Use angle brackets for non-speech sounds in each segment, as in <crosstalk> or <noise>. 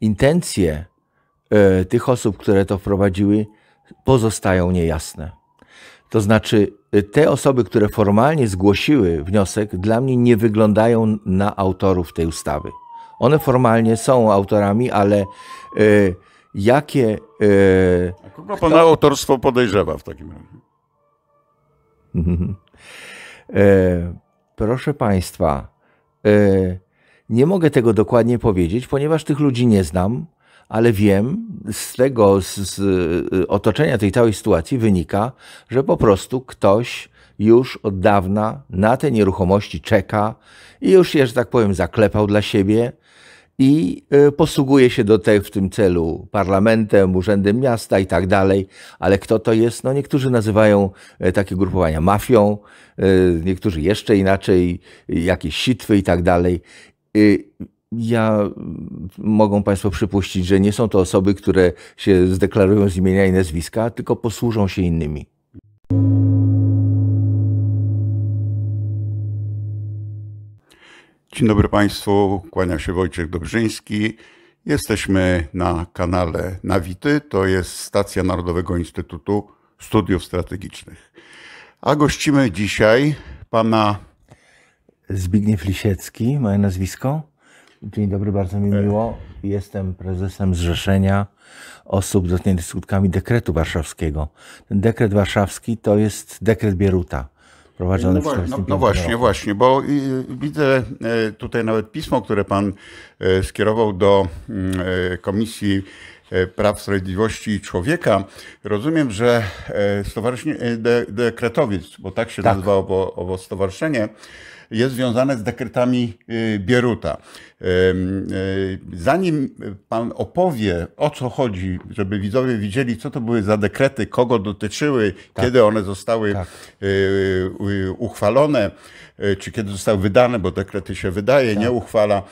intencje e, tych osób, które to wprowadziły, pozostają niejasne. To znaczy, e, te osoby, które formalnie zgłosiły wniosek, dla mnie nie wyglądają na autorów tej ustawy. One formalnie są autorami, ale y, jakie. Y, A kogo kto... pana autorstwo podejrzewa w takim razie? y, <laughs> proszę państwa, y, nie mogę tego dokładnie powiedzieć, ponieważ tych ludzi nie znam, ale wiem z tego, z, z y, otoczenia tej całej sytuacji wynika, że po prostu ktoś już od dawna na te nieruchomości czeka i już je, że tak powiem, zaklepał dla siebie i y, posługuje się do tego w tym celu parlamentem, urzędem miasta i tak dalej. Ale kto to jest? No niektórzy nazywają y, takie grupowania mafią, niektórzy jeszcze inaczej, jakieś sitwy i tak dalej. Y, ja mm, mogą Państwo przypuścić, że nie są to osoby, które się zdeklarują z imienia i nazwiska, tylko posłużą się innymi. Dzień dobry Państwu, kłania się Wojciech Dobrzyński. Jesteśmy na kanale Nawity, to jest stacja Narodowego Instytutu Studiów Strategicznych. A gościmy dzisiaj pana Zbigniew Lisiecki, moje nazwisko. Dzień dobry, bardzo mi miło. Jestem prezesem Zrzeszenia Osób Dotkniętych Skutkami Dekretu Warszawskiego. Ten dekret warszawski to jest dekret Bieruta. Prowadzony no, no, no właśnie, roku. właśnie, bo widzę e, tutaj nawet pismo, które pan e, skierował do mm, e, Komisji Praw Sprawiedliwości i Człowieka. Rozumiem, że stowarzyszenie, de, dekretowiec, bo tak się tak. nazywało owo stowarzyszenie, jest związane z dekretami y, Bieruta. Y, zanim Pan opowie, o co chodzi, żeby widzowie widzieli, co to były za dekrety, kogo dotyczyły, tak. kiedy one zostały tak. Y, uchwalone, czy kiedy zostały wydane, bo dekrety się wydaje, tak. nie uchwala,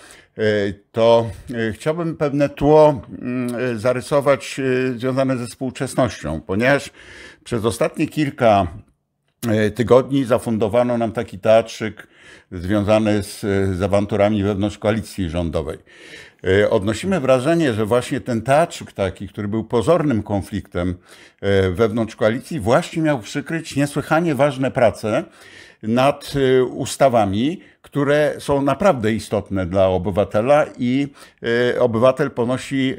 to chciałbym pewne tło mm, zarysować związane ze współczesnością, ponieważ przez ostatnie kilka tygodni zafundowano nam taki teatrzyk związane z, z awanturami wewnątrz koalicji rządowej. E, odnosimy wrażenie, że właśnie ten teatrzyk taki, który był pozornym konfliktem e, wewnątrz koalicji, właśnie miał przykryć niesłychanie ważne prace nad e, ustawami, które są naprawdę istotne dla obywatela i obywatel ponosi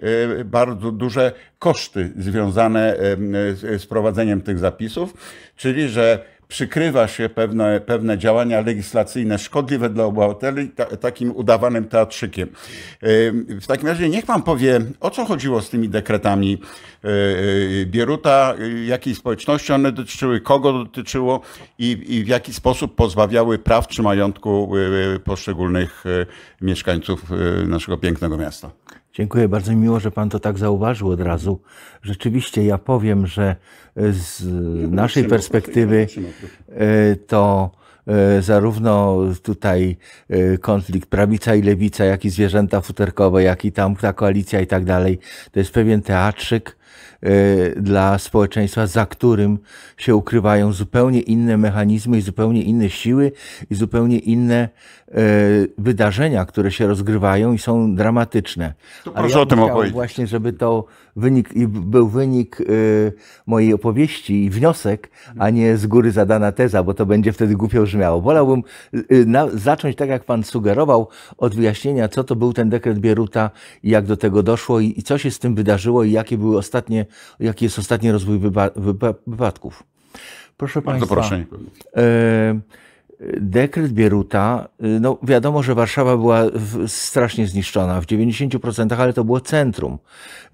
bardzo duże koszty związane z prowadzeniem tych zapisów, czyli że przykrywa się pewne, pewne działania legislacyjne szkodliwe dla obywateli ta, takim udawanym teatrzykiem. W takim razie niech pan powie, o co chodziło z tymi dekretami y, y, Bieruta, y, jakiej społeczności one dotyczyły, kogo dotyczyło i, i w jaki sposób pozbawiały praw czy majątku poszczególnych mieszkańców naszego pięknego miasta. Dziękuję, bardzo miło, że Pan to tak zauważył od razu. Rzeczywiście ja powiem, że z naszej perspektywy e, to e, zarówno tutaj e, konflikt prawica i lewica, jak i zwierzęta futerkowe, jak i tam ta koalicja i tak dalej, to jest pewien teatrzyk, dla społeczeństwa, za którym się ukrywają zupełnie inne mechanizmy i zupełnie inne siły i zupełnie inne wydarzenia, które się rozgrywają i są dramatyczne. To proszę ja o tym opowiedzieć. Właśnie, żeby to wynik, był wynik y, mojej opowieści i wniosek, a nie z góry zadana teza, bo to będzie wtedy głupio brzmiało. Wolałbym y, y, zacząć, tak jak pan sugerował, od wyjaśnienia, co to był ten dekret Bieruta jak do tego doszło i, co się z tym wydarzyło i jakie były ostatnie, jaki jest ostatni rozwój wypadków. Proszę Bardzo Państwa. Proszę dekret Bieruta, y, no wiadomo, że Warszawa była strasznie zniszczona w 90%, ale to było centrum.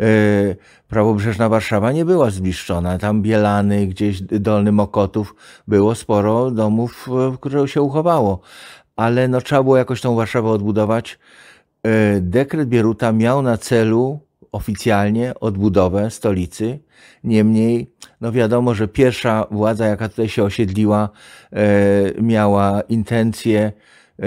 Y, prawobrzeżna Warszawa nie była zniszczona. Tam Bielany, gdzieś Dolny Mokotów było sporo domów, które się uchowało. Ale no, trzeba było jakoś tą Warszawę odbudować. Y, dekret Bieruta miał na celu oficjalnie odbudowę stolicy. Niemniej, no wiadomo, że pierwsza władza, jaka tutaj się osiedliła, e, miała intencje e,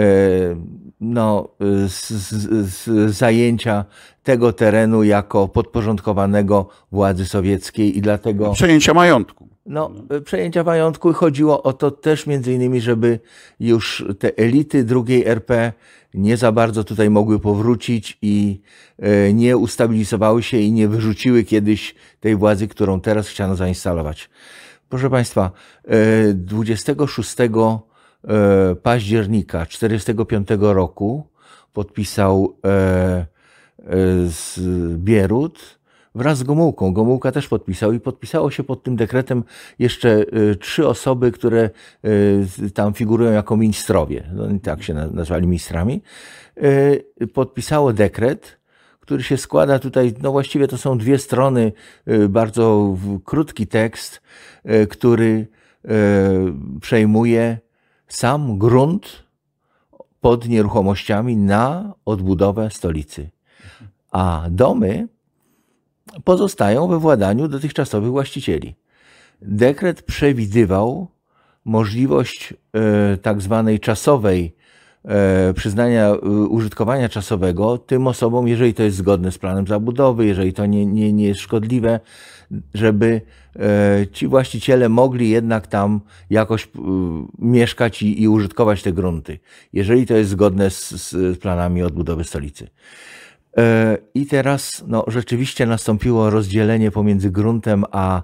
no, z, z, z zajęcia tego terenu jako podporządkowanego władzy sowieckiej i dlatego. Przejęcia majątku. No, przejęcia majątku chodziło o to też między innymi, żeby już te elity drugiej RP nie za bardzo tutaj mogły powrócić i e, nie ustabilizowały się i nie wyrzuciły kiedyś tej władzy, którą teraz chciano zainstalować. Proszę Państwa, 26 e, e, października 1945 roku podpisał z Bierut wraz z Gomułką. Gomułka też podpisał i podpisało się pod tym dekretem jeszcze y, trzy osoby, które y, tam figurują jako ministrowie. No, tak się nazwali ministrami. Y, podpisało dekret, który się składa tutaj, no właściwie to są dwie strony, bardzo krótki tekst, który przejmuje sam grunt pod nieruchomościami na odbudowę stolicy. A domy pozostają we władaniu dotychczasowych właścicieli. Dekret przewidywał możliwość e, tak zwanej czasowej e, przyznania e, użytkowania czasowego tym osobom, jeżeli to jest zgodne z planem zabudowy, jeżeli to nie, nie, nie jest szkodliwe, żeby ci właściciele mogli jednak tam jakoś mieszkać i, i użytkować te grunty, jeżeli to jest zgodne z, z planami odbudowy stolicy. E, I teraz no, rzeczywiście nastąpiło rozdzielenie pomiędzy gruntem a,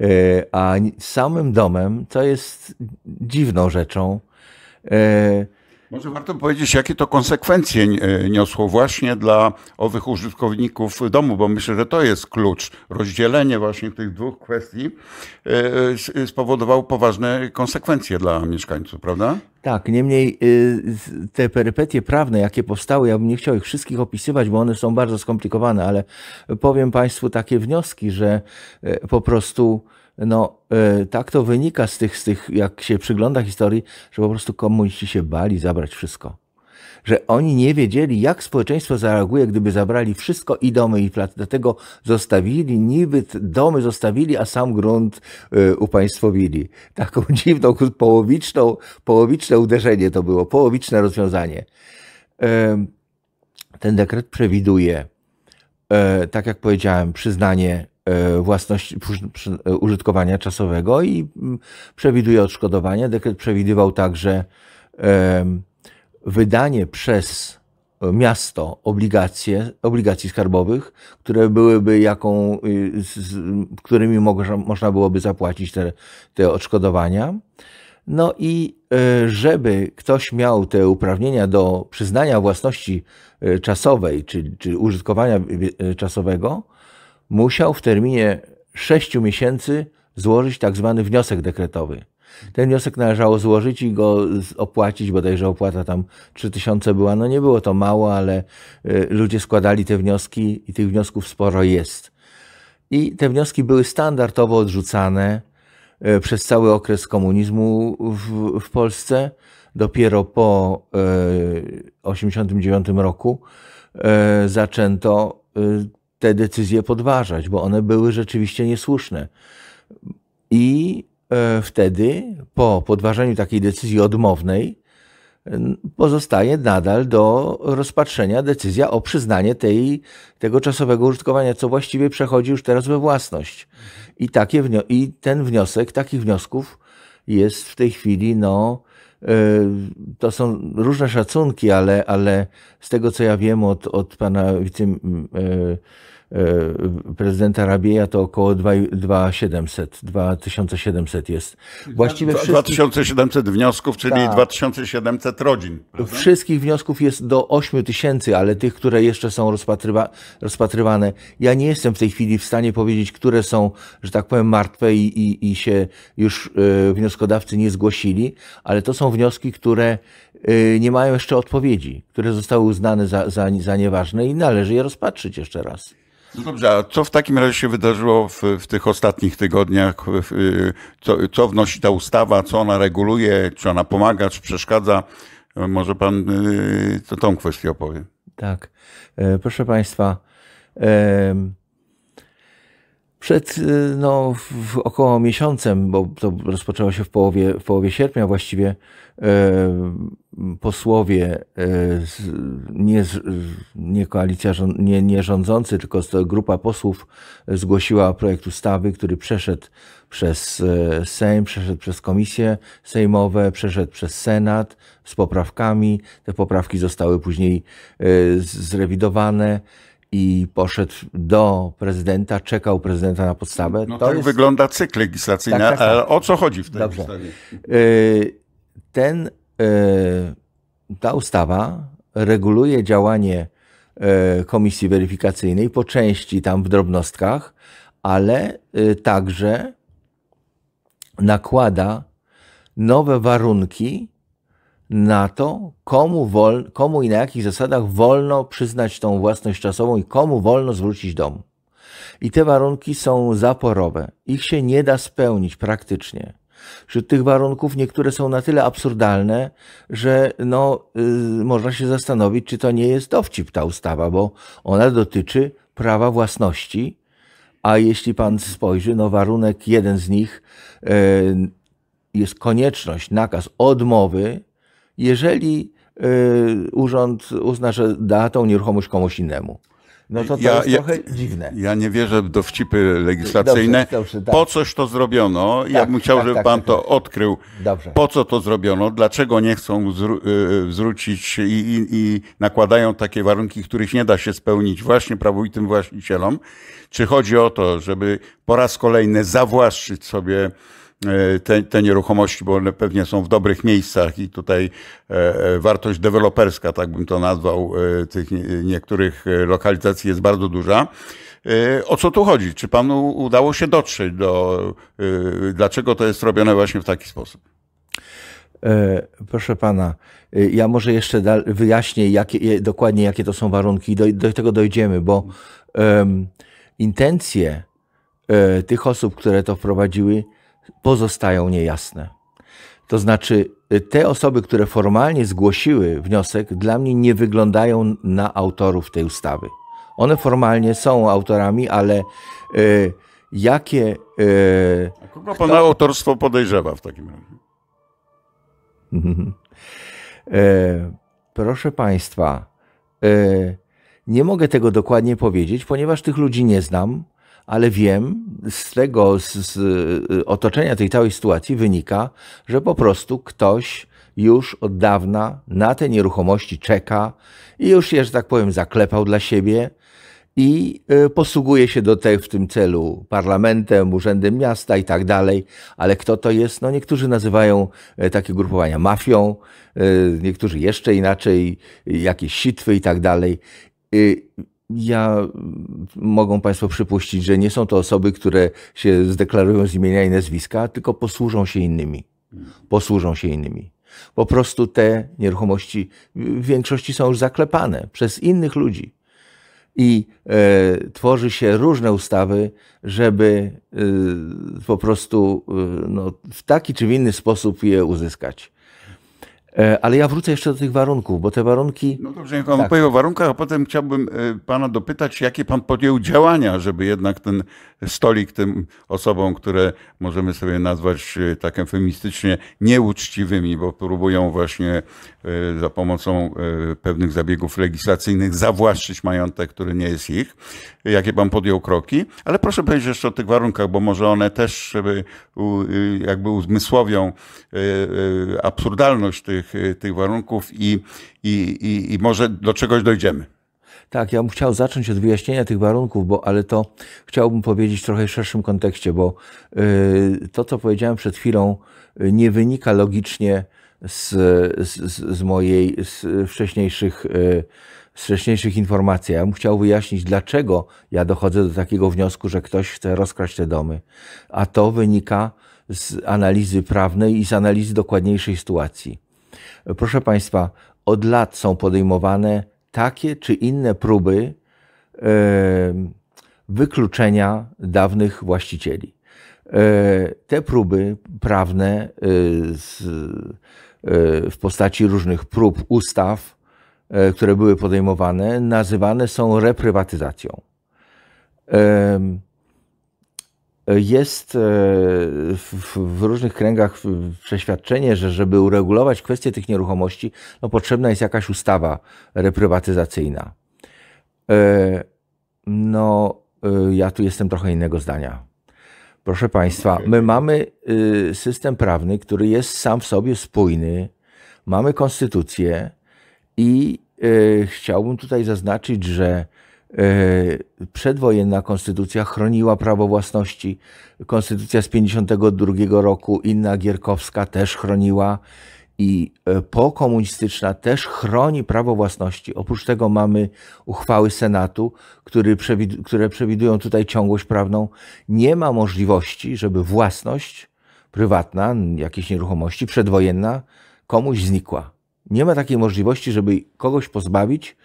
e, a samym domem, co jest dziwną rzeczą. E, może warto powiedzieć, jakie to konsekwencje e, niosło właśnie dla owych użytkowników domu, bo myślę, że to jest klucz. Rozdzielenie właśnie tych dwóch kwestii e, e, spowodowało poważne konsekwencje dla mieszkańców, prawda? Tak, niemniej te perypetie prawne, jakie powstały, ja bym nie chciał ich wszystkich opisywać, bo one są bardzo skomplikowane, ale powiem Państwu takie wnioski, że po prostu no e, tak to wynika z tych, z tych, jak się przygląda historii, że po prostu komuniści się bali zabrać wszystko. Że oni nie wiedzieli, jak społeczeństwo zareaguje, gdyby zabrali wszystko i domy, i flat, Dlatego zostawili, niby domy zostawili, a sam grunt e, upaństwowili. Taką <laughs> dziwną, połowiczną, połowiczne uderzenie to było, połowiczne rozwiązanie. E, ten dekret przewiduje, tak jak powiedziałem, przyznanie E, własności e, użytkowania czasowego i mm, przewiduje odszkodowanie. Dekret przewidywał także wydanie przez miasto obligacje, obligacji skarbowych, które byłyby jaką, y, z którymi można, można byłoby zapłacić te, te odszkodowania. No i e, żeby ktoś miał te uprawnienia do przyznania własności czasowej czy, czy użytkowania czasowego, musiał w terminie 6 miesięcy złożyć tak zwany wniosek dekretowy. Ten wniosek należało złożyć i go opłacić, bodajże opłata tam 3000 była. No nie było to mało, ale y, ludzie składali te wnioski i tych wniosków sporo jest. I te wnioski były standardowo odrzucane y, przez cały okres komunizmu w, w Polsce. Dopiero po 1989 y, roku zaczęto te decyzje podważać, bo one były rzeczywiście niesłuszne. I e, wtedy, po podważeniu takiej decyzji odmownej, pozostaje nadal do rozpatrzenia decyzja o przyznanie tej, tego czasowego użytkowania, co właściwie przechodzi już teraz we własność. I, takie i ten wniosek, takich wniosków jest w tej chwili, no, e, to są różne szacunki, ale, ale z tego co ja wiem od, od pana wice, E, prezydenta Rabieja to około 2700, 2700 jest. Właściwie 2700 wniosków, czyli tak. 2700 rodzin. Prawda? Wszystkich wniosków jest do 8000, ale tych, które jeszcze są rozpatrywa, rozpatrywane. Ja nie jestem w tej chwili w stanie powiedzieć, które są, że tak powiem, martwe i, i, i się już e, wnioskodawcy nie zgłosili, ale to są wnioski, które e, nie mają jeszcze odpowiedzi, które zostały uznane za, za, za nieważne i należy je rozpatrzyć jeszcze raz. No dobrze, a co w takim razie się wydarzyło w, w tych ostatnich tygodniach? Co, co wnosi ta ustawa, co ona reguluje, czy ona pomaga, czy przeszkadza? Może pan y, to, tą kwestię opowie. Tak. E, proszę Państwa, przed y, no, około miesiącem, bo to rozpoczęło się w połowie, w połowie sierpnia właściwie, E, posłowie, e, nie, nie koalicja nie, nie rządzący, tylko grupa posłów zgłosiła projekt ustawy, który przeszedł przez e, Sejm, przeszedł przez komisje sejmowe, przeszedł przez Senat z poprawkami. Te poprawki zostały później zrewidowane i poszedł do prezydenta, czekał prezydenta na podstawę. No to tak jest... wygląda cykl legislacyjny, tak, tak, tak. o co chodzi w tej Dobrze. ustawie? ten, e, ta ustawa reguluje działanie e, komisji weryfikacyjnej po części tam w drobnostkach, ale e, także nakłada nowe warunki na to, komu, wol, komu i na jakich zasadach wolno przyznać tą własność czasową i komu wolno zwrócić dom. I te warunki są zaporowe. Ich się nie da spełnić praktycznie że tych warunków niektóre są na tyle absurdalne, że no, y, można się zastanowić, czy to nie jest dowcip ta ustawa, bo ona dotyczy prawa własności, a jeśli pan spojrzy, no warunek jeden z nich y, jest konieczność, nakaz odmowy, jeżeli y, urząd uzna, że da tą nieruchomość komuś innemu. No to, to ja, jest ja, trochę dziwne. Ja nie wierzę w dowcipy legislacyjne. Dobrze, dobrze, tak. Po coś to zrobiono? Tak, ja bym chciał, tak, żeby tak, pan tak, to tak. odkrył. Dobrze. Po co to zrobiono? Dlaczego nie chcą zwrócić y, i, i, i, nakładają takie warunki, których nie da się spełnić właśnie prawowitym właścicielom? Czy chodzi o to, żeby po raz kolejny zawłaszczyć sobie E, te, te nieruchomości, bo one pewnie są w dobrych miejscach i tutaj e, e, wartość deweloperska, tak bym to nazwał, tych niektórych lokalizacji jest bardzo duża. O co tu chodzi? Czy panu udało się dotrzeć do. Dlaczego to jest robione właśnie w taki sposób? Proszę pana, ja może jeszcze wyjaśnię jakie, dokładnie, jakie to są warunki. Do, do tego dojdziemy, bo um, intencje tych osób, które to wprowadziły, pozostają niejasne. To znaczy, te osoby, które formalnie zgłosiły wniosek, dla mnie nie wyglądają na autorów tej ustawy. One formalnie są autorami, ale y, jakie. Y, A kogo kto... pana autorstwo podejrzewa w takim razie? <laughs> E, proszę państwa, nie mogę tego dokładnie powiedzieć, ponieważ tych ludzi nie znam ale wiem z tego, z, z, y, otoczenia tej całej sytuacji wynika, że po prostu ktoś już od dawna na te nieruchomości czeka i już je, że tak powiem, zaklepał dla siebie i y, posługuje się do tej w tym celu parlamentem, urzędem miasta i tak dalej. Ale kto to jest? No niektórzy nazywają e, takie grupowania mafią, e, niektórzy jeszcze inaczej, jakieś sitwy i tak dalej y, ja mm, mogą Państwo przypuścić, że nie są to osoby, które się zdeklarują z imienia i nazwiska, tylko posłużą się innymi. Hmm. Posłużą się innymi. Po prostu te nieruchomości w większości są już zaklepane przez innych ludzi. I e, tworzy się różne ustawy, żeby e, po prostu e, no, w taki czy w inny sposób je uzyskać. E, ale ja wrócę jeszcze do tych warunków, bo te warunki. No dobrze, niech pan tak. opowie o warunkach, a potem chciałbym e, pana dopytać, jakie pan podjął działania, żeby jednak ten stolik tym osobom, które możemy sobie nazwać e, tak eufemistycznie nieuczciwymi, bo próbują właśnie za pomocą pewnych zabiegów legislacyjnych zawłaszczyć majątek, który nie jest ich, jakie pan podjął kroki. Ale proszę powiedzieć jeszcze o tych warunkach, bo może one też żeby y, jakby uzmysłowią absurdalność tych tych, y, tych warunków i, i, i, i może do czegoś dojdziemy. Tak, ja bym chciał zacząć od wyjaśnienia tych warunków, bo ale to chciałbym powiedzieć w trochę szerszym kontekście, bo yy, to, co powiedziałem przed chwilą, yy, nie wynika logicznie z, z, z mojej z wcześniejszych, yy, z wcześniejszych informacji. Ja bym chciał wyjaśnić, dlaczego ja dochodzę do takiego wniosku, że ktoś chce rozkraść te domy, a to wynika z analizy prawnej i z analizy dokładniejszej sytuacji. Proszę Państwa, od lat są podejmowane takie czy inne próby wykluczenia dawnych właścicieli. E, te próby prawne e, e, w postaci różnych prób ustaw, które były podejmowane, nazywane są reprywatyzacją jest e, w różnych kręgach przeświadczenie, że żeby uregulować kwestię tych nieruchomości, no potrzebna jest jakaś ustawa reprywatyzacyjna. E, no, e, ja tu jestem trochę innego zdania. Proszę Państwa, my mamy y, system prawny, który jest sam w sobie spójny, mamy konstytucję i y, chciałbym tutaj zaznaczyć, że E, przedwojenna konstytucja chroniła prawo własności. Konstytucja z 1952 roku, inna Gierkowska też chroniła i e, pokomunistyczna też chroni prawo własności. Oprócz tego mamy uchwały Senatu, które przewidują tutaj ciągłość prawną. Nie ma możliwości, żeby własność prywatna, jakieś nieruchomości przedwojenna komuś znikła. Nie ma takiej możliwości, żeby kogoś pozbawić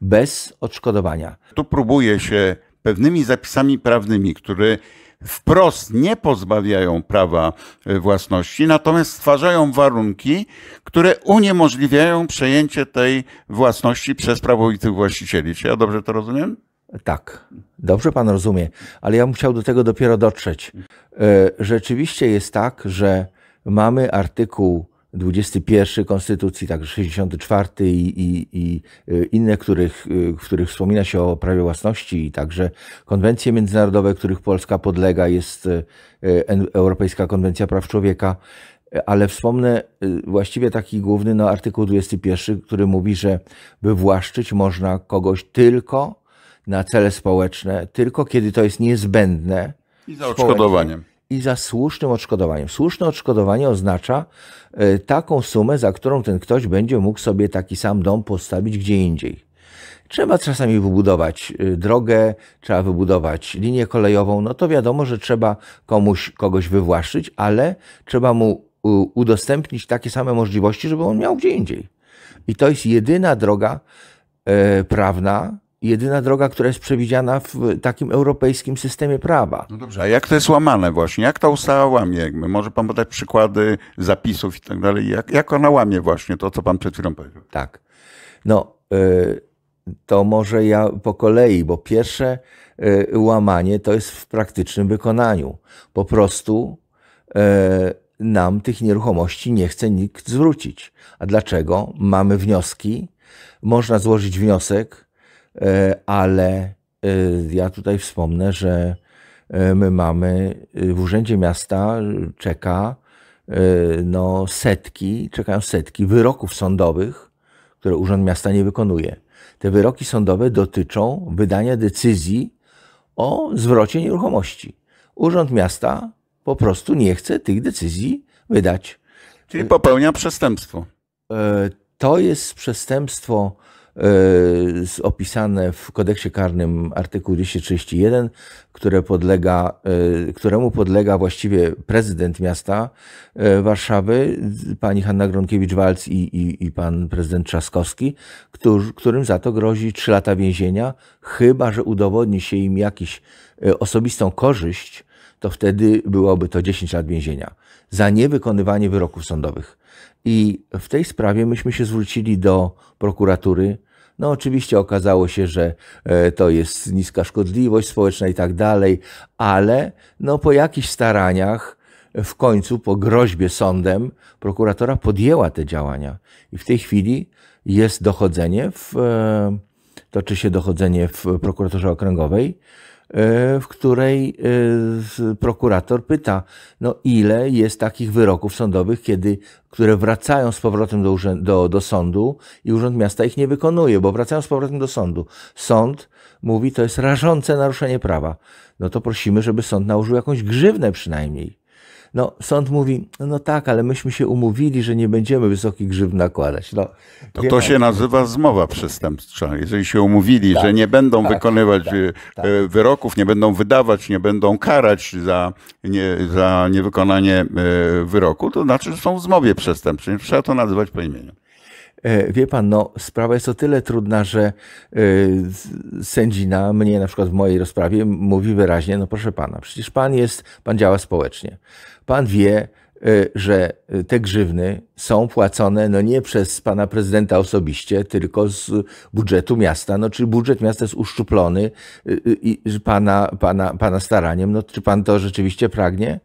bez odszkodowania. Tu próbuje się pewnymi zapisami prawnymi, które wprost nie pozbawiają prawa e, własności, natomiast stwarzają warunki, które uniemożliwiają przejęcie tej własności przez prawowitych właścicieli. Czy ja dobrze to rozumiem? Tak, dobrze pan rozumie, ale ja musiał do tego dopiero dotrzeć. E, rzeczywiście jest tak, że mamy artykuł 21 Konstytucji, także 64 i, i, i y, inne, których, y, w których wspomina się o prawie własności i także konwencje międzynarodowe, których Polska podlega, jest y, Europejska Konwencja Praw Człowieka, ale wspomnę właściwie taki główny no, artykuł 21, który mówi, że wywłaszczyć można kogoś tylko na cele społeczne, tylko kiedy to jest niezbędne. I za odszkodowaniem i za słusznym odszkodowaniem. Słuszne odszkodowanie oznacza e, taką sumę, za którą ten ktoś będzie mógł sobie taki sam dom postawić gdzie indziej. Trzeba czasami wybudować e, drogę, trzeba wybudować linię kolejową. No to wiadomo, że trzeba komuś kogoś wywłaszczyć, ale trzeba mu udostępnić takie same możliwości, żeby on miał gdzie indziej. I to jest jedyna droga e, prawna, jedyna droga, która jest przewidziana w takim europejskim systemie prawa. No dobrze, a jak to jest łamane właśnie? Jak ta ustawa łamie? Jakby? Może pan podać przykłady zapisów i tak dalej. Jak, jak ona łamie właśnie to, co pan przed chwilą powiedział? Tak. No, y, to może ja po kolei, bo pierwsze y, łamanie to jest w praktycznym wykonaniu. Po prostu y, nam tych nieruchomości nie chce nikt zwrócić. A dlaczego? Mamy wnioski, można złożyć wniosek, E, ale e, ja tutaj wspomnę, że e, my mamy w Urzędzie Miasta czeka no, setki, czekają setki wyroków sądowych, które Urząd Miasta nie wykonuje. Te wyroki sądowe dotyczą wydania decyzji o zwrocie nieruchomości. Urząd Miasta po prostu nie chce tych decyzji wydać. Czyli popełnia przestępstwo. To jest przestępstwo E, opisane w kodeksie karnym artykuł 231, które podlega, e, któremu podlega właściwie prezydent miasta e, Warszawy, pani Hanna Gronkiewicz-Walc i, i, i, pan prezydent Trzaskowski, któr, którym za to grozi 3 lata więzienia, chyba że udowodni się im jakiś osobistą korzyść, to wtedy byłoby to 10 lat więzienia za niewykonywanie wyroków sądowych. I w tej sprawie myśmy się zwrócili do prokuratury no oczywiście okazało się, że e, to jest niska szkodliwość społeczna i tak dalej, ale no po jakichś staraniach w końcu po groźbie sądem prokuratora podjęła te działania i w tej chwili jest dochodzenie w, e, toczy się dochodzenie w prokuratorze okręgowej E, w której e, prokurator pyta, no ile jest takich wyroków sądowych, kiedy, które wracają z powrotem do, urzędu, do, do sądu i Urząd Miasta ich nie wykonuje, bo wracają z powrotem do sądu. Sąd mówi, to jest rażące naruszenie prawa. No to prosimy, żeby sąd nałożył jakąś grzywnę przynajmniej. No, sąd mówi, no tak, ale myśmy się umówili, że nie będziemy wysokich grzyw nakładać. No, to, to się nazywa zmowa przestępcza. Jeżeli się umówili, tak, że nie będą tak, wykonywać tak, e, tak. E, wyroków, nie będą wydawać, nie będą karać za, nie, za niewykonanie e, wyroku, to znaczy, że są w zmowie przestępczej. Trzeba to nazywać po imieniu. E, wie pan, no, sprawa jest o tyle trudna, że e, sędzina mnie na przykład w mojej rozprawie mówi wyraźnie, no proszę pana, przecież pan jest, pan działa społecznie. Pan wie, e, że te grzywny są płacone no nie przez pana prezydenta osobiście, tylko z budżetu miasta. No, czy budżet miasta jest uszczuplony y, y, i pana, pana, pana staraniem? No, czy pan to rzeczywiście pragnie?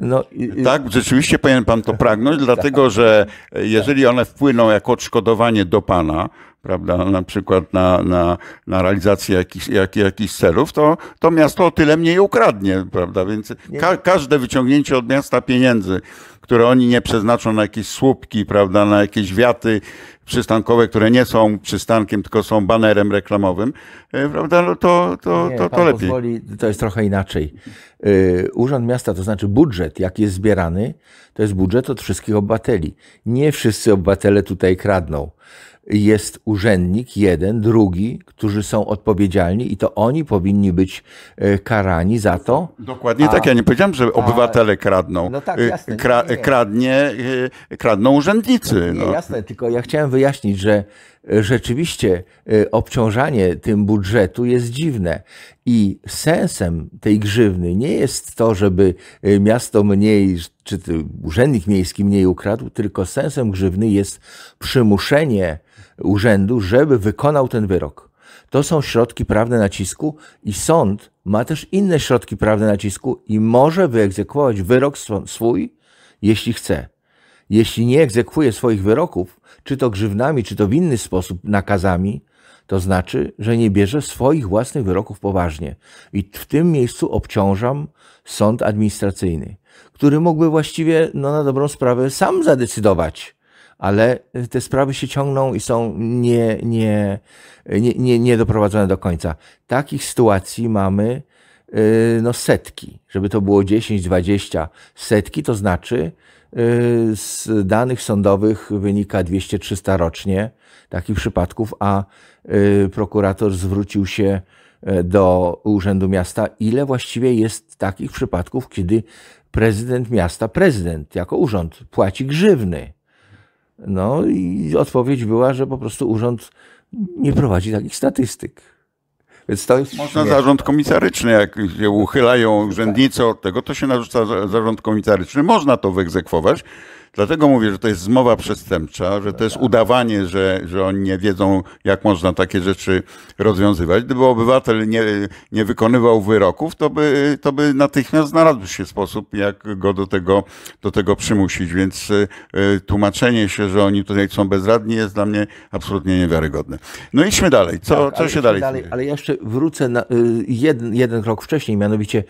No, tak, rzeczywiście powinien pan to pragnąć, dlatego że tak, tak. jeżeli one wpłyną jako odszkodowanie do pana, prawda, na przykład na, na, na realizację jakichś jak, jakich celów, to, to miasto o tyle mniej ukradnie, prawda? Więc ka każde wyciągnięcie od miasta pieniędzy, które oni nie przeznaczą na jakieś słupki, prawda, na jakieś wiaty przystankowe, które nie są przystankiem, tylko są banerem reklamowym, e, prawda, no to, to, nie, to, to lepiej. Pozwoli, to jest trochę inaczej. Y, Urząd Miasta, to znaczy budżet, jaki jest zbierany, to jest budżet od wszystkich obywateli. Nie wszyscy obywatele tutaj kradną jest urzędnik, jeden, drugi, którzy są odpowiedzialni i to oni powinni być e, karani za to. Dokładnie a, tak. Ja nie powiedziałem, że obywatele a, kradną. No tak, jasne. E, kra, nie, nie. Kradnie, e, kradną urzędnicy. No, nie, no. Jasne, tylko ja chciałem wyjaśnić, że rzeczywiście obciążanie tym budżetu jest dziwne. I sensem tej grzywny nie jest to, żeby miasto mniej, czy urzędnik miejski mniej ukradł, tylko sensem grzywny jest przymuszenie urzędu, żeby wykonał ten wyrok. To są środki prawne nacisku i sąd ma też inne środki prawne nacisku i może wyegzekwować wyrok swój, jeśli chce. Jeśli nie egzekwuje swoich wyroków, czy to grzywnami, czy to w inny sposób nakazami, to znaczy, że nie bierze swoich własnych wyroków poważnie. I w tym miejscu obciążam sąd administracyjny, który mógłby właściwie, no na dobrą sprawę, sam zadecydować, ale y, te sprawy się ciągną i są nie, nie, nie, nie, nie doprowadzone do końca. Takich sytuacji mamy y, no setki. Żeby to było 10, 20 setki, to znaczy y, z danych sądowych wynika 200-300 rocznie takich przypadków, a prokurator zwrócił się do Urzędu Miasta, ile właściwie jest takich przypadków, kiedy prezydent miasta, prezydent jako urząd płaci grzywny no i odpowiedź była, że po prostu urząd nie prowadzi takich statystyk. Więc to jest Można śmieszne. zarząd komisaryczny, jak się uchylają urzędnicy od tego, to się narzuca zarząd komisaryczny. Można to wyegzekwować, Dlatego mówię, że to jest zmowa przestępcza, że to jest udawanie, że, że oni nie wiedzą, jak można takie rzeczy rozwiązywać. Gdyby obywatel nie, nie wykonywał wyroków, to by, to by natychmiast znalazł się sposób, jak go do tego, do tego przymusić. Więc y, y, tłumaczenie się, że oni tutaj są bezradni, jest dla mnie absolutnie niewiarygodne. No idźmy dalej. Co, tak, co się dalej, dalej dzieje? Ale jeszcze wrócę na y, jeden, jeden krok wcześniej, mianowicie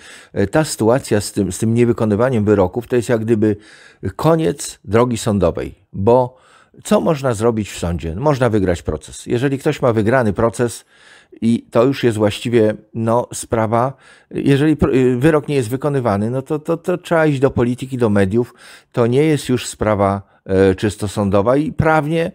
ta sytuacja z tym, z tym niewykonywaniem wyroków to jest jak gdyby koniec drogi sądowej, bo co można zrobić w sądzie? No, można wygrać proces. Jeżeli ktoś ma wygrany proces i to już jest właściwie no, sprawa, jeżeli y, wyrok nie jest wykonywany, no to, to, to trzeba iść do polityki, do mediów. To nie jest już sprawa e, czysto sądowa i prawnie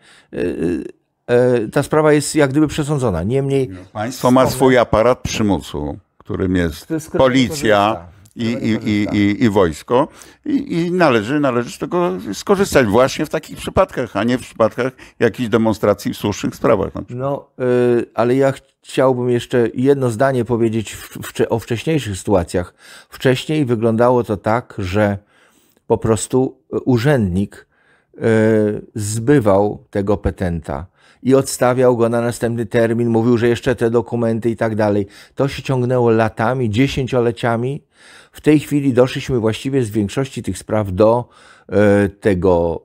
e, e, ta sprawa jest jak gdyby przesądzona. Niemniej. Państwo ma swój aparat przymusu, którym jest policja i, i, tak. i, i, wojsko i, należy, należy z tego skorzystać właśnie w takich przypadkach, a nie w przypadkach jakichś demonstracji w słusznych sprawach. No, y, ale ja chciałbym jeszcze jedno zdanie powiedzieć w, w, o wcześniejszych sytuacjach. Wcześniej wyglądało to tak, że po prostu y, urzędnik y, zbywał tego petenta i odstawiał go na następny termin, mówił, że jeszcze te dokumenty i tak dalej. To się ciągnęło latami, dziesięcioleciami. W tej chwili doszliśmy właściwie z większości tych spraw do e, tego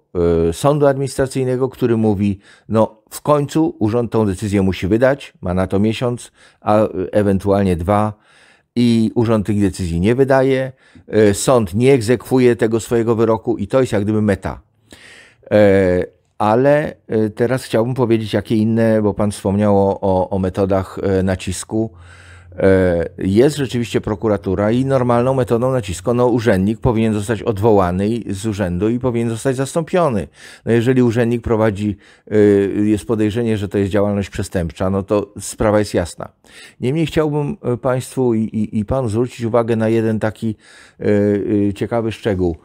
e, sądu administracyjnego, który mówi, no w końcu urząd tą decyzję musi wydać, ma na to miesiąc, a ewentualnie dwa i urząd tych decyzji nie wydaje, e, sąd nie egzekwuje tego swojego wyroku i to jest jak gdyby meta. Ale teraz chciałbym powiedzieć, jakie inne, bo Pan wspomniał o, o metodach nacisku. E, jest rzeczywiście prokuratura i normalną metodą nacisku no, urzędnik powinien zostać odwołany z urzędu i powinien zostać zastąpiony. No, jeżeli urzędnik prowadzi, e, jest podejrzenie, że to jest działalność przestępcza, no to sprawa jest jasna. Niemniej chciałbym e, Państwu i, i, i Panu zwrócić uwagę na jeden taki ciekawy szczegół.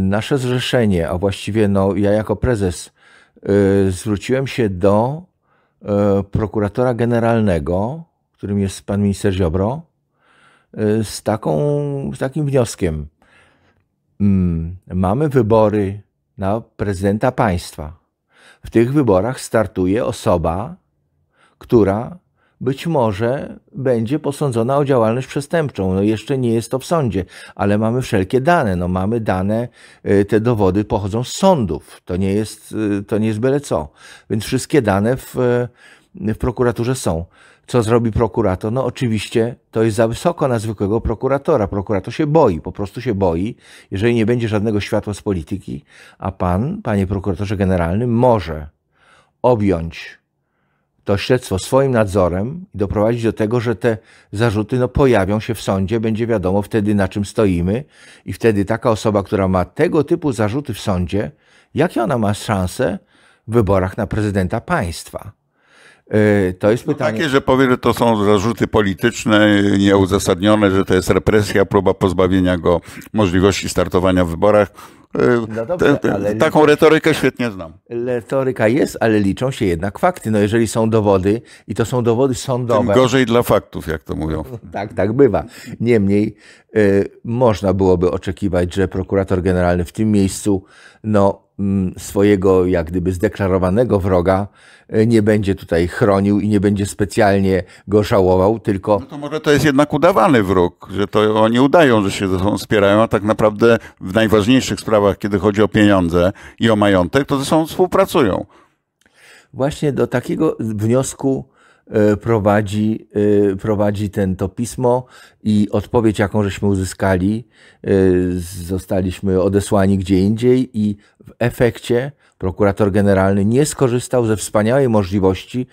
Nasze zrzeszenie, a właściwie no, ja jako prezes, zwróciłem się do E, prokuratora generalnego, którym jest pan minister Ziobro, e, z, taką, z takim wnioskiem. Mm, mamy wybory na prezydenta państwa. W tych wyborach startuje osoba, która być może będzie posądzona o działalność przestępczą. No jeszcze nie jest to w sądzie, ale mamy wszelkie dane. No mamy dane, y, te dowody pochodzą z sądów. To nie jest, y, to nie jest byle co. Więc wszystkie dane w, y, w prokuraturze są. Co zrobi prokurator? No oczywiście to jest za wysoko na zwykłego prokuratora. Prokurator się boi, po prostu się boi, jeżeli nie będzie żadnego światła z polityki, a pan, panie prokuratorze generalny, może objąć to śledztwo swoim nadzorem i doprowadzić do tego, że te zarzuty no, pojawią się w sądzie, będzie wiadomo wtedy na czym stoimy i wtedy taka osoba, która ma tego typu zarzuty w sądzie, jakie ona ma szanse w wyborach na prezydenta państwa? Y, to jest no pytanie. No takie, że powie, że to są zarzuty polityczne, nieuzasadnione, że to jest represja, próba pozbawienia go możliwości startowania w wyborach. Yy, no dobrze, te, taką retorykę świetnie znam. Retoryka jest, ale liczą się jednak fakty. No jeżeli są dowody i to są dowody sądowe. Tym gorzej dla faktów, jak to mówią. tak, tak bywa. Niemniej Y, można byłoby oczekiwać, że prokurator generalny w tym miejscu no, mm, swojego jak gdyby zdeklarowanego wroga y, nie będzie tutaj chronił i nie będzie specjalnie go żałował, tylko... No to może to jest jednak udawany wróg, że to oni udają, że się ze sobą spierają, a tak naprawdę w najważniejszych sprawach, kiedy chodzi o pieniądze i o majątek, to ze sobą współpracują. Właśnie do takiego wniosku E, prowadzi, e, prowadzi ten, to pismo i odpowiedź, jaką żeśmy uzyskali, e, zostaliśmy odesłani gdzie indziej i w efekcie prokurator generalny nie skorzystał ze wspaniałej możliwości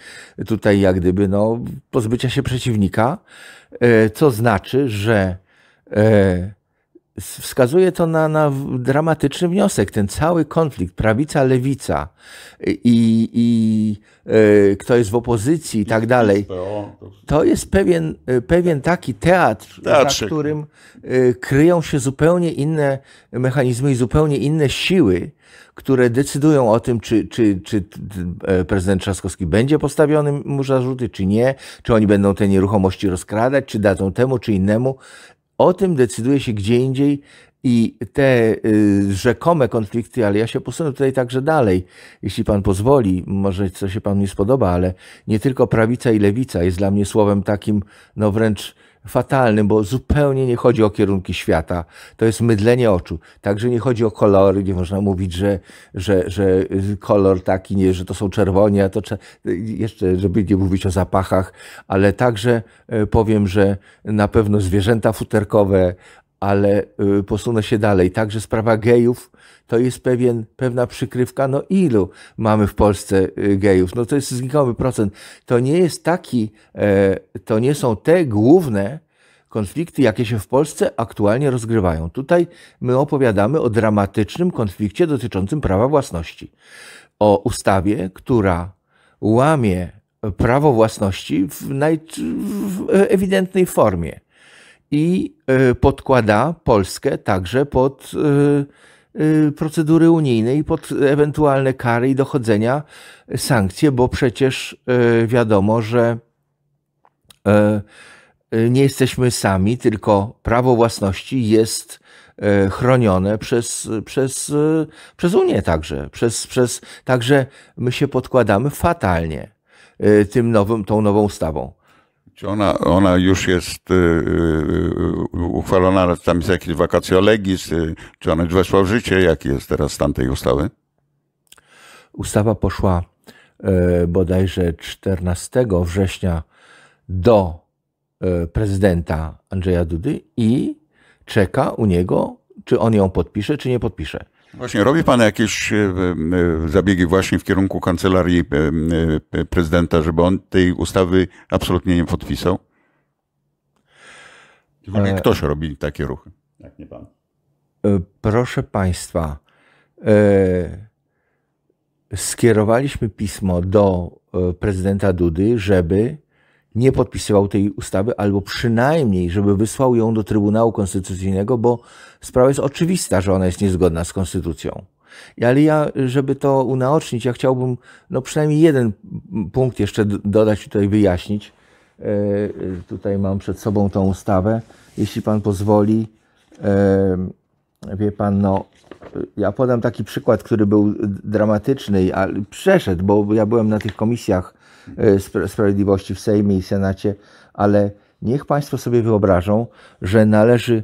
tutaj jak gdyby no, pozbycia się przeciwnika, co znaczy, że wskazuje to na, na, dramatyczny wniosek. Ten cały konflikt, prawica, lewica y, i, i y, kto jest w opozycji i tak dalej, to jest pewien, y, pewien taki teatr, Teatrzyk. za którym y, kryją się zupełnie inne mechanizmy i zupełnie inne siły, które decydują o tym, czy, czy, czy e, prezydent Trzaskowski będzie postawiony mu zarzuty, czy nie, czy oni będą te nieruchomości rozkradać, czy dadzą temu, czy innemu. O tym decyduje się gdzie indziej i te y, rzekome konflikty, ale ja się posunę tutaj także dalej, jeśli pan pozwoli, może coś się pan nie spodoba, ale nie tylko prawica i lewica jest dla mnie słowem takim, no wręcz fatalny, bo zupełnie nie chodzi o kierunki świata. To jest mydlenie oczu. Także nie chodzi o kolory, nie można mówić, że, że, że kolor taki, nie, że to są czerwoni, a to cze... jeszcze, żeby nie mówić o zapachach, ale także e, powiem, że na pewno zwierzęta futerkowe, ale e, posunę się dalej. Także sprawa gejów to jest pewien, pewna przykrywka, no ilu mamy w Polsce y, gejów? No to jest znikomy procent. To nie jest taki, e, to nie są te główne konflikty, jakie się w Polsce aktualnie rozgrywają. Tutaj my opowiadamy o dramatycznym konflikcie dotyczącym prawa własności. O ustawie, która łamie prawo własności w, naj, w ewidentnej formie i e, podkłada Polskę także pod e, Y, procedury unijne i pod ewentualne kary i dochodzenia sankcje, bo przecież y, wiadomo, że y, nie jesteśmy sami, tylko prawo własności jest chronione przez, przez, przez Unię także. Przez, przez, także my się podkładamy fatalnie tym nowym, tą nową ustawą. Czy ona, ona już jest y, y, y, uchwalona, tam jest jakiś vacatio legis, czy ona już weszła w życie? Jaki jest teraz stan tej ustawy? Ustawa poszła e, bodajże 14 września do e, prezydenta Andrzeja Dudy i czeka u niego, czy on ją podpisze, czy nie podpisze. Właśnie, robi Pan jakieś e, e, zabiegi właśnie w kierunku kancelarii e, prezydenta, żeby on tej ustawy absolutnie nie podpisał? Tylko ktoś robi takie ruchy, jak nie Pan. Proszę Państwa, skierowaliśmy pismo do prezydenta Dudy, żeby nie podpisywał tej ustawy, albo przynajmniej, żeby wysłał ją do Trybunału Konstytucyjnego, bo sprawa jest oczywista, że ona jest niezgodna z Konstytucją. Ale ja, żeby to unaocznić, ja chciałbym no, przynajmniej jeden punkt jeszcze dodać, tutaj wyjaśnić. E, e, tutaj mam przed sobą tą ustawę. Jeśli pan pozwoli, e, wie pan, no, ja podam taki przykład, który był dramatyczny, ale przeszedł, bo ja byłem na tych komisjach E, sprawiedliwości w Sejmie i Senacie, ale niech Państwo sobie wyobrażą, że należy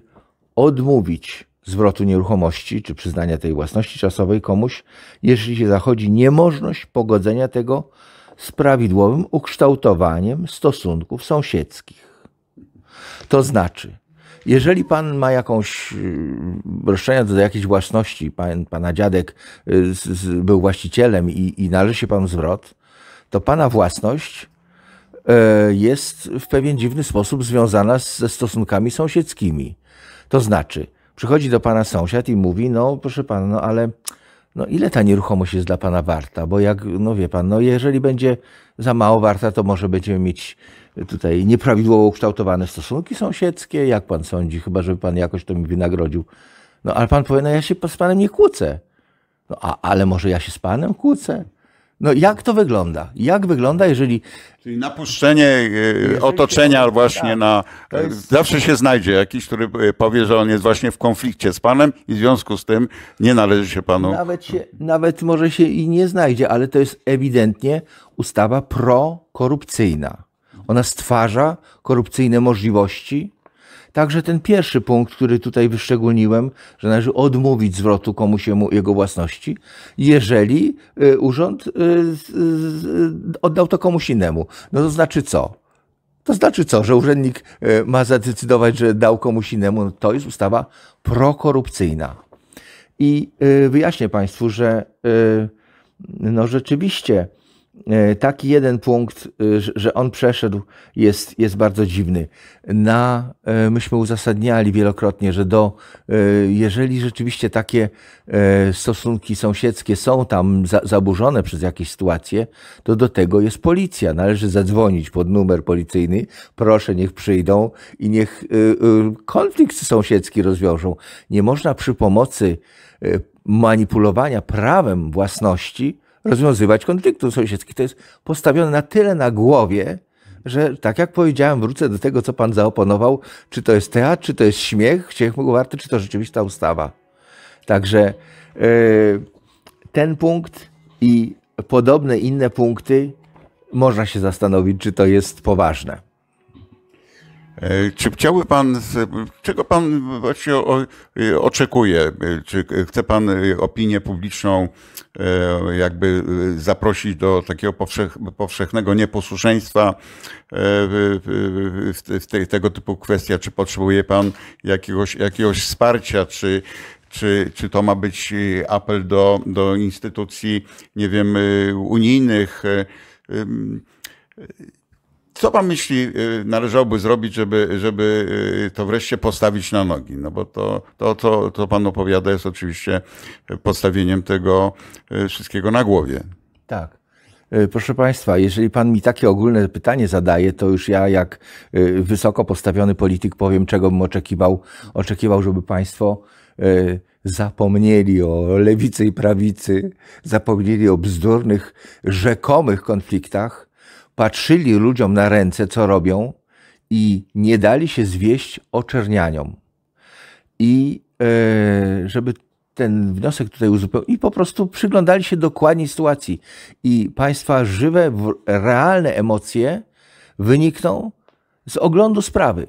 odmówić zwrotu nieruchomości czy przyznania tej własności czasowej komuś, jeżeli się zachodzi niemożność pogodzenia tego z prawidłowym ukształtowaniem stosunków sąsiedzkich. To znaczy, jeżeli pan ma jakąś y, roszczenia do jakiejś własności, pan, pana dziadek y, był właścicielem i, i należy się pan zwrot, to pana własność e, jest w pewien dziwny sposób związana ze stosunkami sąsiedzkimi. To znaczy, przychodzi do pana sąsiad i mówi, no proszę pana, no ale no ile ta nieruchomość jest dla pana warta? Bo jak, no wie pan, no jeżeli będzie za mało warta, to może będziemy mieć tutaj nieprawidłowo ukształtowane stosunki sąsiedzkie. Jak pan sądzi? Chyba, żeby pan jakoś to mi wynagrodził. No ale pan powie, no ja się z panem nie kłócę. No a, ale może ja się z panem kłócę? No jak to wygląda? Jak wygląda, jeżeli... Czyli napuszczenie e, otoczenia właśnie na... E, jest... Zawsze się znajdzie jakiś, który e, powie, że on jest właśnie w konflikcie z panem i w związku z tym nie należy się panu... Nawet, się, nawet może się i nie znajdzie, ale to jest ewidentnie ustawa prokorupcyjna. Ona stwarza korupcyjne możliwości, Także ten pierwszy punkt, który tutaj wyszczególniłem, że należy odmówić zwrotu komuś jego własności, jeżeli y, urząd y, y, oddał to komuś innemu. No to znaczy co? To znaczy co, że urzędnik ma zadecydować, że dał komuś innemu? No to jest ustawa prokorupcyjna. I wyjaśnię Państwu, że no rzeczywiście E, taki jeden punkt, y, że on przeszedł, jest, jest bardzo dziwny. Na, e, myśmy uzasadniali wielokrotnie, że do, e, jeżeli rzeczywiście takie stosunki sąsiedzkie są tam za, zaburzone przez jakieś sytuacje, to do tego jest policja. Należy zadzwonić pod numer policyjny, proszę, niech przyjdą i niech y, y, konflikt sąsiedzki rozwiążą. Nie można przy pomocy manipulowania prawem własności rozwiązywać konfliktów sąsiedzkich. To jest postawione na tyle na głowie, że tak jak powiedziałem, wrócę do tego, co pan zaoponował, czy to jest teatr, czy to jest śmiech, śmiech mógł warty, czy to rzeczywista ustawa. Także yy, ten punkt i podobne inne punkty można się zastanowić, czy to jest poważne. E, czy chciałby pan, czego pan właściwie e, oczekuje? E, czy chce pan opinię publiczną jakby zaprosić do takiego powszechnego nieposłuszeństwa w tego typu kwestiach? Czy potrzebuje pan jakiegoś, jakiegoś wsparcia? Czy, czy, czy to ma być apel do, do instytucji, nie wiem, unijnych? Co pan myśli y, należałoby zrobić, żeby, żeby y, to wreszcie postawić na nogi? No bo to, to, to, to pan opowiada jest oczywiście podstawieniem tego y, wszystkiego na głowie. Tak. Proszę Państwa, jeżeli Pan mi takie ogólne pytanie zadaje, to już ja jak wysoko postawiony polityk powiem, czego bym oczekiwał. Oczekiwał, żeby Państwo zapomnieli o lewicy i prawicy, zapomnieli o bzdurnych, rzekomych konfliktach patrzyli ludziom na ręce, co robią, i nie dali się zwieść oczernianiom. I e, żeby ten wniosek tutaj uzupełnić, i po prostu przyglądali się dokładnie sytuacji. I państwa żywe, realne emocje wynikną z oglądu sprawy.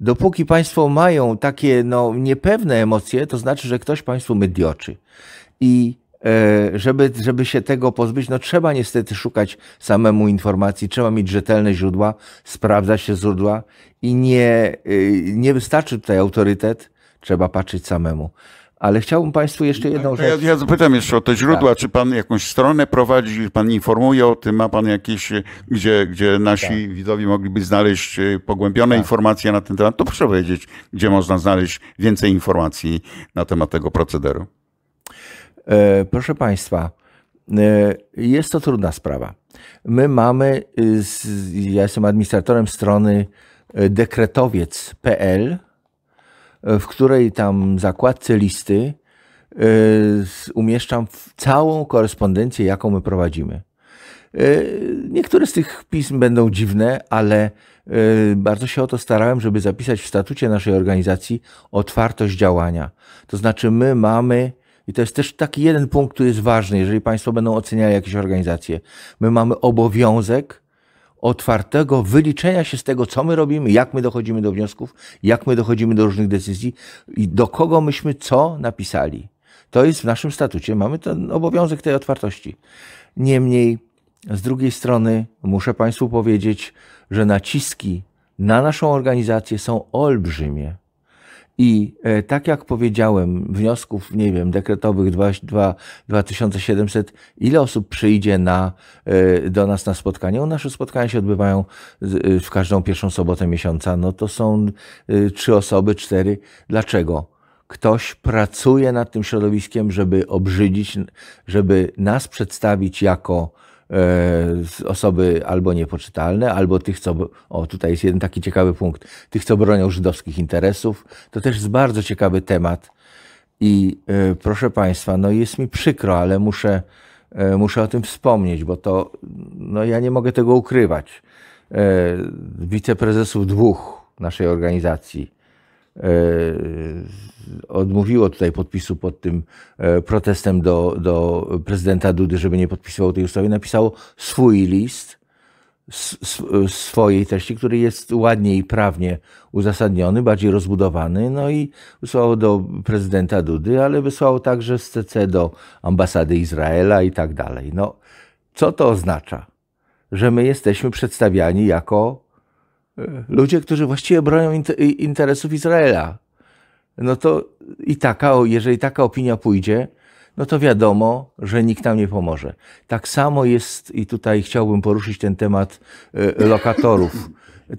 Dopóki państwo mają takie no, niepewne emocje, to znaczy, że ktoś państwu mydioczy. I E, żeby, żeby się tego pozbyć, no trzeba niestety szukać samemu informacji, trzeba mieć rzetelne źródła, sprawdzać się źródła i nie, y, nie wystarczy tutaj autorytet, trzeba patrzeć samemu. Ale chciałbym Państwu jeszcze jedną tak, rzecz. Ja, ja zapytam jeszcze o te tak. źródła. Tak. Czy Pan jakąś stronę prowadzi, Pan informuje o tym, ma Pan jakieś, y, gdzie, gdzie nasi tak. widzowie mogliby znaleźć y, pogłębione tak. informacje na ten temat? To proszę powiedzieć, gdzie można znaleźć więcej informacji na temat tego procederu. E, proszę Państwa, e, jest to trudna sprawa. My mamy, y, ja jestem administratorem strony e, dekretowiec.pl, w której tam zakładce listy umieszczam całą korespondencję, jaką my prowadzimy. Niektóre z tych pism będą dziwne, ale bardzo się o to starałem, żeby zapisać w statucie naszej organizacji otwartość działania. To znaczy, my mamy i to jest też taki jeden punkt, który jest ważny, jeżeli Państwo będą oceniali jakieś organizacje. My mamy obowiązek otwartego wyliczenia się z tego, co my robimy, jak my dochodzimy do wniosków, jak my dochodzimy do różnych decyzji i do kogo myśmy co napisali. To jest w naszym statucie, mamy ten obowiązek tej otwartości. Niemniej, z drugiej strony, muszę Państwu powiedzieć, że naciski na naszą organizację są olbrzymie. I e, tak jak powiedziałem, wniosków, nie wiem, dekretowych 2700, ile osób przyjdzie na, e, do nas na spotkanie? Nasze spotkania się odbywają e, w każdą pierwszą sobotę miesiąca. No to są trzy osoby, cztery. Dlaczego? Ktoś pracuje nad tym środowiskiem, żeby obrzydzić, żeby nas przedstawić jako E, osoby albo niepoczytalne, albo tych, co. O, tutaj jest jeden taki ciekawy punkt. Tych, co bronią żydowskich interesów. To też jest bardzo ciekawy temat. I e, proszę Państwa, no jest mi przykro, ale muszę, e, muszę o tym wspomnieć, bo to. No ja nie mogę tego ukrywać. Wiceprezesów dwóch naszej organizacji E, odmówiło tutaj podpisu pod tym e, protestem do, do prezydenta Dudy, żeby nie podpisywał tej ustawy, napisało swój list swojej treści, który jest ładniej prawnie uzasadniony, bardziej rozbudowany, no i wysłało do prezydenta Dudy, ale wysłało także z CC do ambasady Izraela i tak dalej. No, co to oznacza? Że my jesteśmy przedstawiani jako ludzie, którzy właściwie bronią interesów Izraela. No to i taka, jeżeli taka opinia pójdzie, no to wiadomo, że nikt nam nie pomoże. Tak samo jest, i tutaj chciałbym poruszyć ten temat e, lokatorów.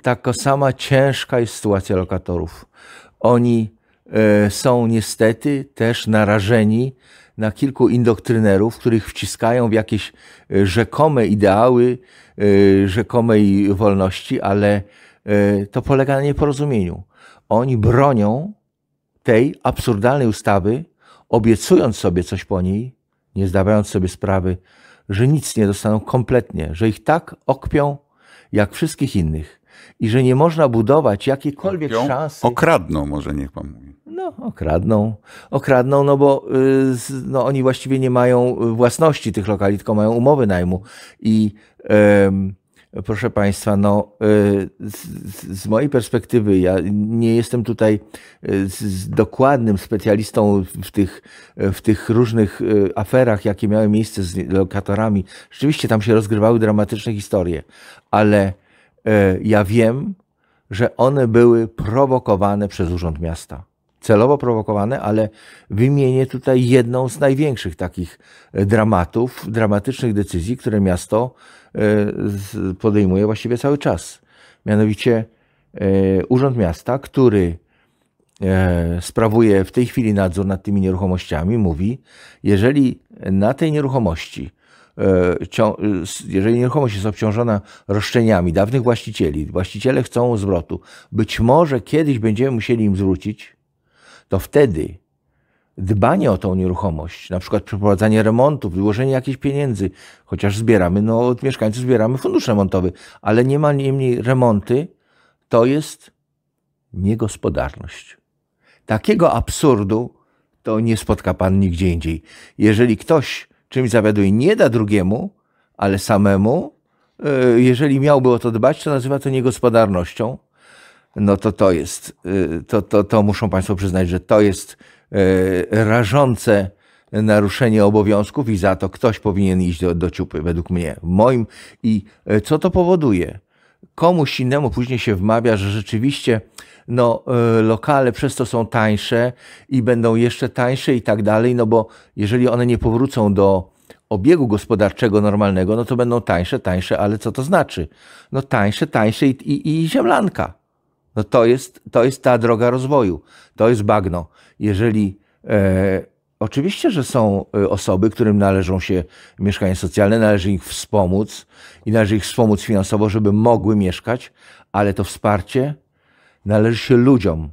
Taka sama ciężka jest sytuacja lokatorów. Oni e, są niestety też narażeni na kilku indoktrynerów, których wciskają w jakieś e, rzekome ideały rzekomej wolności, ale Y, to polega na nieporozumieniu. Oni bronią tej absurdalnej ustawy, obiecując sobie coś po niej, nie zdawając sobie sprawy, że nic nie dostaną kompletnie, że ich tak okpią jak wszystkich innych i że nie można budować jakiejkolwiek okpią, szansy. Okradną, może niech pan mówi. No, okradną. Okradną, no bo y, no, oni właściwie nie mają własności tych lokali, tylko mają umowy najmu. I. Yy, proszę Państwa, no, y, z, z, mojej perspektywy, ja nie jestem tutaj y, z, z dokładnym specjalistą w tych, w tych różnych y, aferach, jakie miały miejsce z lokatorami. Rzeczywiście tam się rozgrywały dramatyczne historie, ale ja wiem, że one były prowokowane przez Urząd Miasta. Celowo prowokowane, ale wymienię tutaj jedną z największych takich dramatów, dramatycznych decyzji, które miasto E, podejmuje właściwie cały czas. Mianowicie e, Urząd Miasta, który e, sprawuje w tej chwili nadzór nad tymi nieruchomościami, mówi, jeżeli na tej nieruchomości jeżeli nieruchomość jest obciążona roszczeniami dawnych właścicieli, właściciele chcą zwrotu, być może kiedyś będziemy musieli im zwrócić, to wtedy dbanie o tą nieruchomość, na przykład przeprowadzanie remontów, wyłożenie jakichś pieniędzy, chociaż zbieramy, no od mieszkańców zbieramy fundusz remontowy, ale nie ma niemniej remonty, to jest niegospodarność. Takiego absurdu to nie spotka pan nigdzie indziej. Jeżeli ktoś czymś zawiaduje, nie da drugiemu, ale samemu, e, jeżeli miałby o to dbać, to nazywa to niegospodarnością. No to to jest, e, to, to, to muszą Państwo przyznać, że to jest E, rażące naruszenie obowiązków i za to ktoś powinien iść do, do ciupy, według mnie. Moim i e, co to powoduje? Komuś innemu później się wmawia, że rzeczywiście no, e, lokale przez to są tańsze i będą jeszcze tańsze i tak dalej, no bo jeżeli one nie powrócą do obiegu gospodarczego normalnego, no to będą tańsze, tańsze, ale co to znaczy? No tańsze, tańsze i, i, i ziemlanka. No to jest, to jest ta droga rozwoju, to jest bagno jeżeli e, Oczywiście, że są e, osoby, którym należą się mieszkania socjalne, należy ich wspomóc i należy ich wspomóc finansowo, żeby mogły mieszkać, ale to wsparcie należy się ludziom,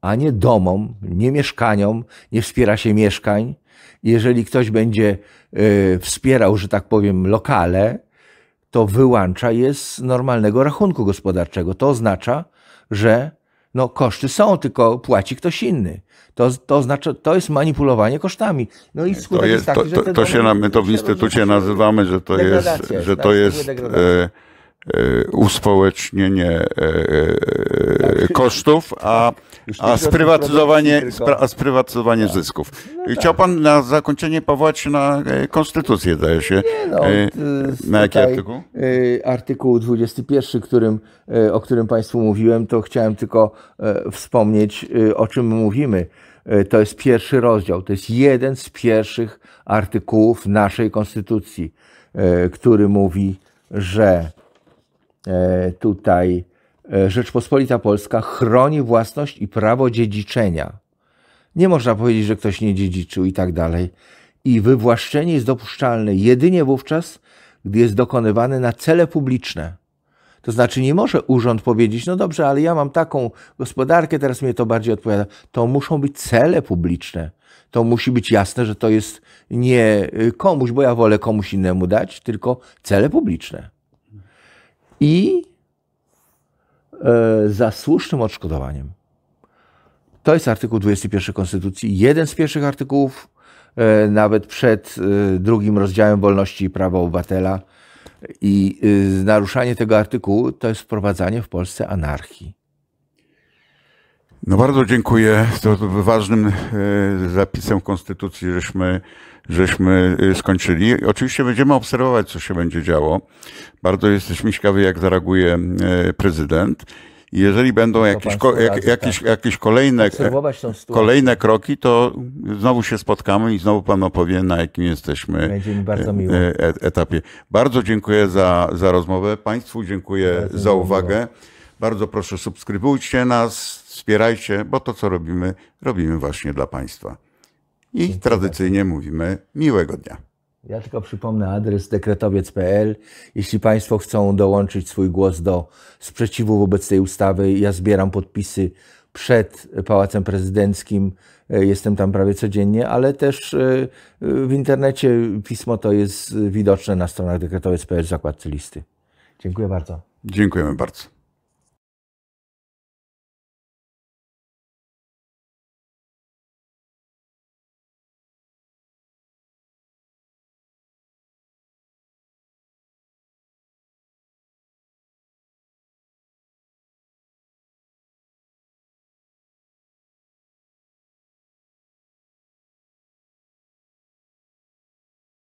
a nie domom, nie mieszkaniom, nie wspiera się mieszkań. Jeżeli ktoś będzie e, wspierał, że tak powiem, lokale, to wyłącza je z normalnego rachunku gospodarczego. To oznacza, że no koszty są, tylko płaci ktoś inny. To, to, znaczy, to jest manipulowanie kosztami. No i skutek to jest, jest taki, to, to, to się na, my to w instytucie nazywamy, że to jest, że tak, to jest e, e, uspołecznienie e, e kosztów, a, a sprywatyzowanie, a sprywatyzowanie tak. zysków. No chciał tak. pan na zakończenie powołać na e, konstytucję, zdaje się. Nie no, e, e, na jaki artykuł? Artykuł 21, którym, o którym państwu mówiłem, to chciałem tylko wspomnieć, o czym mówimy. To jest pierwszy rozdział, to jest jeden z pierwszych artykułów naszej konstytucji, który mówi, że tutaj E, Rzeczpospolita Polska chroni własność i prawo dziedziczenia. Nie można powiedzieć, że ktoś nie dziedziczył i tak dalej. I wywłaszczenie jest dopuszczalne jedynie wówczas, gdy jest dokonywane na cele publiczne. To znaczy nie może urząd powiedzieć, no dobrze, ale ja mam taką gospodarkę, teraz mnie to bardziej odpowiada. To muszą być cele publiczne. To musi być jasne, że to jest nie y, komuś, bo ja wolę komuś innemu dać, tylko cele publiczne. I E, za słusznym odszkodowaniem. To jest artykuł 21 Konstytucji, jeden z pierwszych artykułów, e, nawet przed e, drugim rozdziałem wolności i prawa obywatela. I naruszanie tego artykułu to jest wprowadzanie w Polsce anarchii. No bardzo dziękuję. To, ważnym e, zapisem Konstytucji żeśmy, żeśmy e, skończyli. Oczywiście będziemy obserwować, co się będzie działo. Bardzo jesteśmy ciekawi, jak zareaguje e, prezydent. Jeżeli będą jakieś, ko, jak, jakieś, tak. jakieś kolejne, kolejne kroki, to znowu się spotkamy i znowu Pan opowie, na jakim jesteśmy bardzo etapie. Bardzo dziękuję za, za rozmowę. Państwu dziękuję bardzo za uwagę. Miło. Bardzo proszę, subskrybujcie nas, wspierajcie, bo to, co robimy, robimy właśnie dla Państwa. I Dziękuję tradycyjnie bardzo. mówimy miłego dnia. Ja tylko przypomnę adres dekretowiec.pl. Jeśli Państwo chcą dołączyć swój głos do sprzeciwu wobec tej ustawy, ja zbieram podpisy przed Pałacem Prezydenckim. E, jestem tam prawie codziennie, ale też e, w internecie pismo to jest widoczne na stronach dekretowiec.pl w zakładce listy. Dziękuję bardzo. Dziękujemy bardzo.